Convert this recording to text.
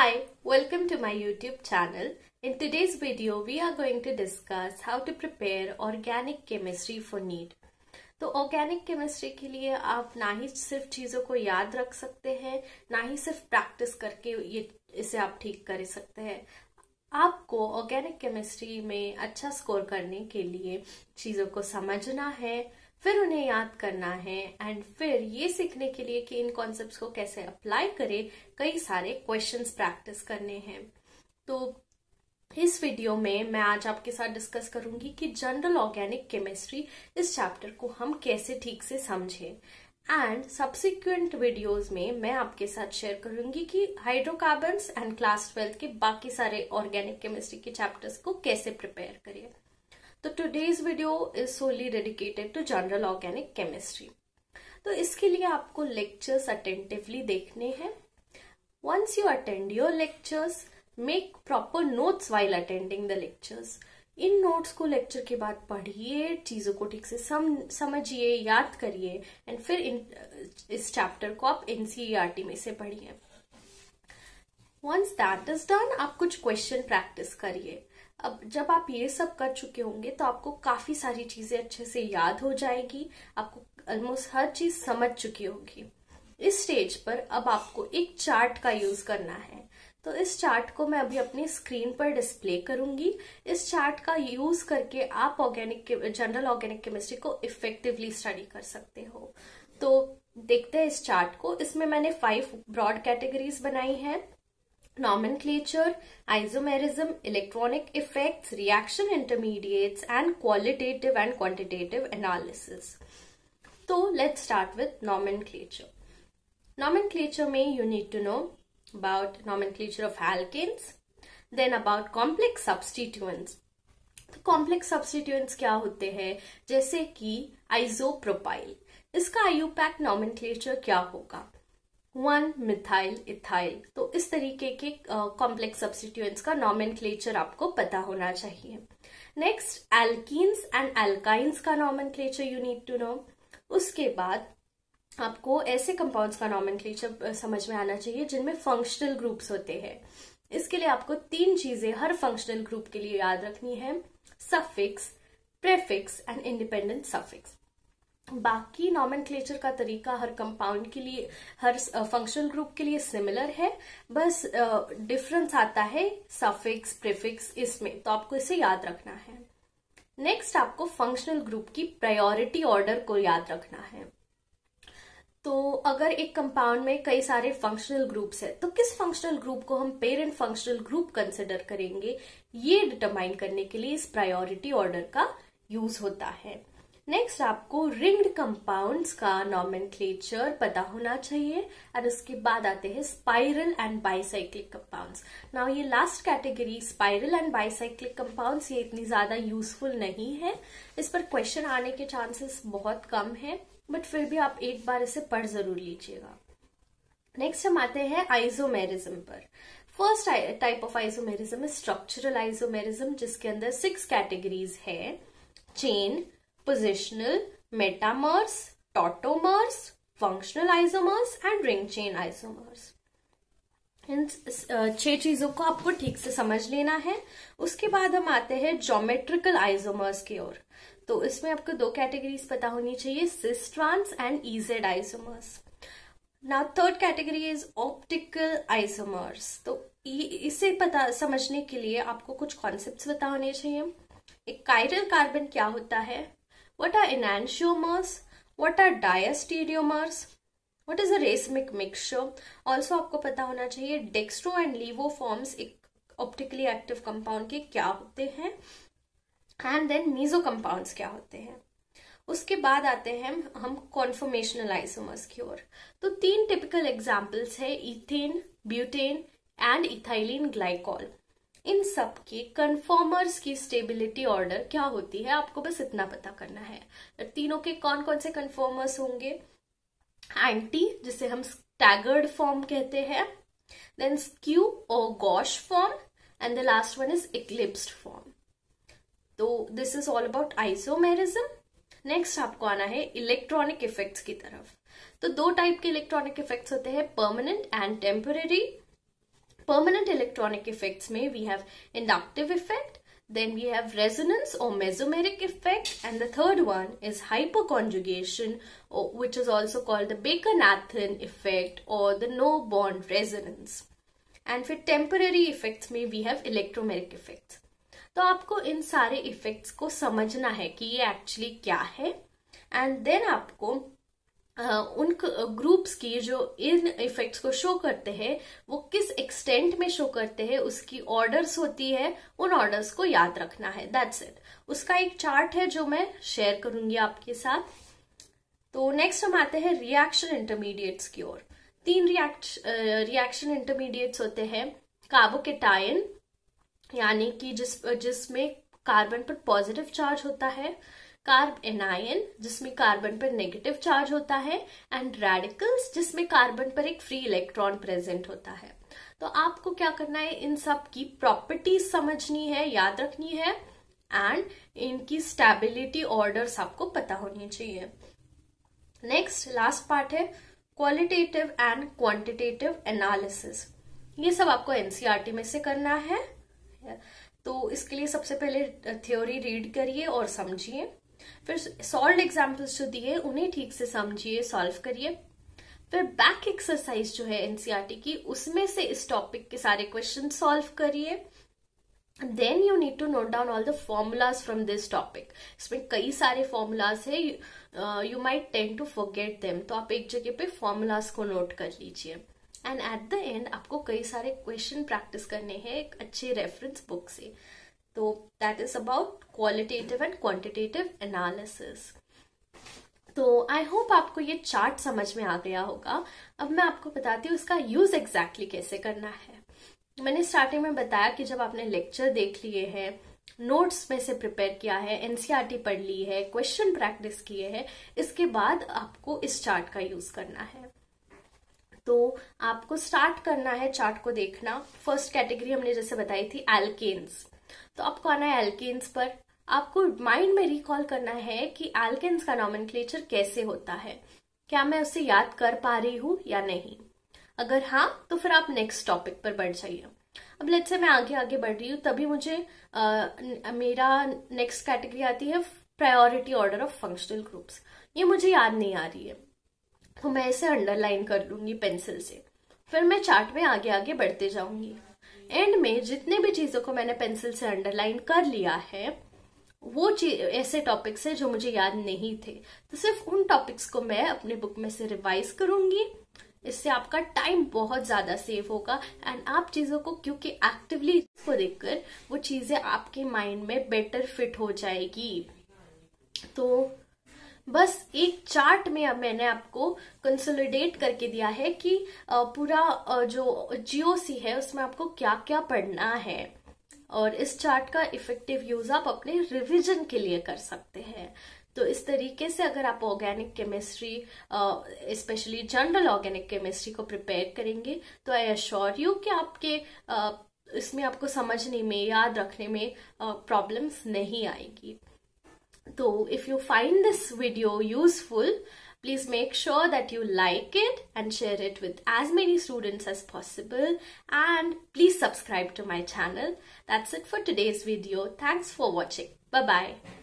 Hi, welcome to my YouTube channel. In today's video, we are going to discuss how to prepare organic chemistry for NEET. तो organic chemistry के लिए आप ना ही सिर्फ चीज़ों को याद रख सकते हैं ना ही सिर्फ प्रैक्टिस करके ये इसे आप ठीक कर सकते हैं आपको ऑर्गेनिक केमिस्ट्री में अच्छा स्कोर करने के लिए चीज़ों को समझना है फिर उन्हें याद करना है एंड फिर ये सीखने के लिए कि इन कॉन्सेप्ट्स को कैसे अप्लाई करें कई सारे क्वेश्चंस प्रैक्टिस करने हैं तो इस वीडियो में मैं आज आपके साथ डिस्कस करूंगी कि जनरल ऑर्गेनिक केमिस्ट्री इस चैप्टर को हम कैसे ठीक से समझें एंड सब्सिक्वेंट वीडियोस में मैं आपके साथ शेयर करूंगी कि हाइड्रोकार्बन्स एंड क्लास ट्वेल्थ के बाकी सारे ऑर्गेनिक केमिस्ट्री के चैप्टर्स को कैसे प्रिपेयर करें तो today's video is solely dedicated to general organic chemistry तो इसके लिए आपको लेक्चर्स अटेंटिवली देखने हैं once you attend your lectures make proper notes while attending the lectures इन नोट्स को लेक्चर के बाद पढ़िए चीज़ों को ठीक से सम समझिए याद करिए एंड फिर इन इस चैप्टर को आप एनसीईआरटी e में से पढ़िए वंस दैट इज डन आप कुछ क्वेश्चन प्रैक्टिस करिए अब जब आप ये सब कर चुके होंगे तो आपको काफी सारी चीजें अच्छे से याद हो जाएगी आपको ऑलमोस्ट हर चीज समझ चुकी होगी इस स्टेज पर अब आपको एक चार्ट का यूज करना है तो इस चार्ट को मैं अभी अपनी स्क्रीन पर डिस्प्ले करूंगी इस चार्ट का यूज करके आप ऑर्गेनिक जनरल ऑर्गेनिक केमिस्ट्री को इफेक्टिवली स्टडी कर सकते हो तो देखते हैं इस चार्ट को इसमें मैंने फाइव ब्रॉड कैटेगरीज बनाई हैं nomenclature, isomerism, electronic effects, reaction intermediates and qualitative and quantitative analysis. So let's start with nomenclature. Nomenclature may you need to know about nomenclature of alkanes, then about complex substituents. the complex substituents kya hote hain jaise ki isopropyl iska iupac nomenclature kya hoga one methyl ethyl तो इस तरीके के complex substituents का नॉमिन आपको पता होना चाहिए next alkenes and alkynes का नॉमेन यू नीड टू नो उसके बाद आपको ऐसे कंपाउंड्स का नॉमेन समझ में आना चाहिए जिनमें फंक्शनल ग्रुप्स होते हैं इसके लिए आपको तीन चीजें हर फंक्शनल ग्रुप के लिए याद रखनी है suffix prefix and independent suffix बाकी नॉमन का तरीका हर कंपाउंड के लिए हर फंक्शनल ग्रुप के लिए सिमिलर है बस डिफरेंस आता है सफिक्स प्रिफिक्स इसमें तो आपको इसे याद रखना है नेक्स्ट आपको फंक्शनल ग्रुप की प्रायोरिटी ऑर्डर को याद रखना है तो अगर एक कंपाउंड में कई सारे फंक्शनल ग्रुप्स है तो किस फंक्शनल ग्रुप को हम पेरेंट फंक्शनल ग्रुप कंसिडर करेंगे ये डिटरमाइन करने के लिए इस प्रायोरिटी ऑर्डर का यूज होता है नेक्स्ट आपको रिंग्ड कंपाउंड्स का नॉमेनक्लेचर पता होना चाहिए और उसके बाद आते हैं spiral and bicyclic compounds now ये last category spiral and bicyclic compounds ये इतनी ज्यादा यूजफुल नहीं है इस पर क्वेश्चन आने के चांसेस बहुत कम है बट फिर भी आप एक बार इसे पढ़ जरूर लीजिएगा नेक्स्ट हम आते हैं आइजोमेरिज्म पर first type of isomerism structural isomerism जिसके अंदर सिक्स कैटेगरीज है chain positional metamers tautomers functional isomers and ring chain isomers इन छह चीजों को आपको ठीक से समझ लेना है उसके बाद हम आते हैं जोमेट्रिकल आइसोमर्स की ओर तो इसमें आपको दो कैटेगरीज पता होनी चाहिए cis trans and E Z isomers now third category is optical isomers तो इसे पता समझने के लिए आपको कुछ कॉन्सेप्ट्स बता होने चाहिए एक कायरल कार्बन क्या होता है What are enantiomers? What are diastereomers? What is a racemic mixture? Also आपको पता होना चाहिए डेक्सट्रो एंड लीवो फॉर्म्स एक ऑप्टिकली एक्टिव कंपाउंड के क्या होते हैं एंड देन मीजो कंपाउंड क्या होते हैं उसके बाद आते हैं हम कॉन्फॉर्मेशनल आइसोमर्स की ओर तो तीन टिपिकल एग्जाम्पल्स है ethane butane and ethylene glycol इन सब के कन्फर्मर्स की स्टेबिलिटी ऑर्डर क्या होती है आपको बस इतना पता करना है तो तीनों के कौन कौन से कन्फर्मर्स होंगे एंटी जिसे हम स्टैगर्ड फॉर्म कहते हैं then skew or gauche form and the last one is eclipsed form तो this is all about isomerism next आपको आना है इलेक्ट्रॉनिक इफेक्ट्स की तरफ तो दो टाइप के इलेक्ट्रॉनिक इफेक्ट्स होते हैं permanent and temporary permanent electronic effects may we have inductive effect, then we have resonance or mesomeric effect and the third one is hyperconjugation which is also called the Baker-Nathan effect or the no bond resonance. and for temporary effects may we have electromeric effects तो आपको इन सारे effects को समझना है कि ये actually क्या है एंड देन आपको उन ग्रुप्स की जो इन इफेक्ट्स को शो करते हैं वो किस एक्सटेंट में शो करते हैं उसकी ऑर्डर्स होती है उन ऑर्डर्स को याद रखना है दैट्स इट उसका एक चार्ट है जो मैं शेयर करूंगी आपके साथ तो नेक्स्ट हम आते हैं रिएक्शन इंटरमीडिएट्स की ओर तीन रिएक्शन इंटरमीडिएट्स होते हैं काबोकेटायन यानी कि जिस जिसमें कार्बन पर पॉजिटिव चार्ज होता है कार्ब एनायन जिसमें कार्बन पर नेगेटिव चार्ज होता है एंड रेडिकल्स जिसमें कार्बन पर एक फ्री इलेक्ट्रॉन प्रेजेंट होता है तो आपको क्या करना है इन सब की प्रॉपर्टीज समझनी है याद रखनी है एंड इनकी स्टेबिलिटी ऑर्डर आपको पता होनी चाहिए नेक्स्ट लास्ट पार्ट है क्वालिटेटिव एंड क्वांटिटेटिव एनालिसिस ये सब आपको एनसीईआरटी e में से करना है तो इसके लिए सबसे पहले थ्योरी रीड करिए और समझिए फिर सॉल्व एग्जाम्पल्स जो दिए उन्हें ठीक से समझिए सॉल्व करिए फिर बैक एक्सरसाइज जो है एनसीआरटी e की उसमें से इस टॉपिक के सारे क्वेश्चन सॉल्व करिए then you need to note down all the formulas from this topic इसमें कई सारे फॉर्मूलाज है you might tend to forget them तो आप एक जगह पे फॉर्मूलाज को नोट कर लीजिए एंड एट द एंड आपको कई सारे क्वेश्चन प्रैक्टिस करने हैं एक अच्छे रेफरेंस बुक से तो that is about qualitative and quantitative analysis तो आई होप आपको ये चार्ट समझ में आ गया होगा अब मैं आपको बताती हूँ इसका यूज एग्जैक्टली exactly कैसे करना है मैंने स्टार्टिंग में बताया कि जब आपने लेक्चर देख लिए हैं नोट्स में से प्रिपेयर किया है एनसीईआरटी e पढ़ ली है क्वेश्चन प्रैक्टिस किए हैं इसके बाद आपको इस चार्ट का यूज करना है तो आपको स्टार्ट करना है चार्ट को देखना फर्स्ट कैटेगरी हमने जैसे बताई थी एल्केन्स तो आपको आना है एल्केन्स पर आपको माइंड में रिकॉल करना है कि एल्केन्स का नॉमन कैसे होता है क्या मैं उसे याद कर पा रही हूं या नहीं अगर हाँ तो फिर आप नेक्स्ट टॉपिक पर बढ़ जाइए अब लेट से मैं आगे आगे बढ़ रही हूँ तभी मुझे आ, मेरा नेक्स्ट कैटेगरी आती है priority order of functional groups ये मुझे याद नहीं आ रही है तो मैं इसे अंडरलाइन कर लूंगी पेंसिल से फिर मैं चार्ट में आगे आगे बढ़ते जाऊंगी एंड में जितने भी चीजों को मैंने पेंसिल से अंडरलाइन कर लिया है वो ऐसे टॉपिक्स है जो मुझे याद नहीं थे तो सिर्फ उन टॉपिक्स को मैं अपने बुक में से रिवाइज करूंगी इससे आपका टाइम बहुत ज्यादा सेव होगा एंड आप चीजों को क्योंकि एक्टिवली को देखकर वो चीजें आपके माइंड में बेटर फिट हो जाएगी तो बस एक चार्ट में अब मैंने आपको कंसोलिडेट करके दिया है कि पूरा जो जीओसी है उसमें आपको क्या क्या पढ़ना है और इस चार्ट का इफेक्टिव यूज आप अपने रिवीजन के लिए कर सकते हैं तो इस तरीके से अगर आप organic chemistry specially general organic chemistry को प्रिपेयर करेंगे तो आई अश्योर यू कि आपके uh, इसमें आपको समझने में याद रखने में प्रॉब्लम्स नहीं आएगी So if you find this video useful, please make sure that you like it and share it with as many students as possible and please subscribe to my channel. That's it for today's video. Thanks for watching. Bye-bye.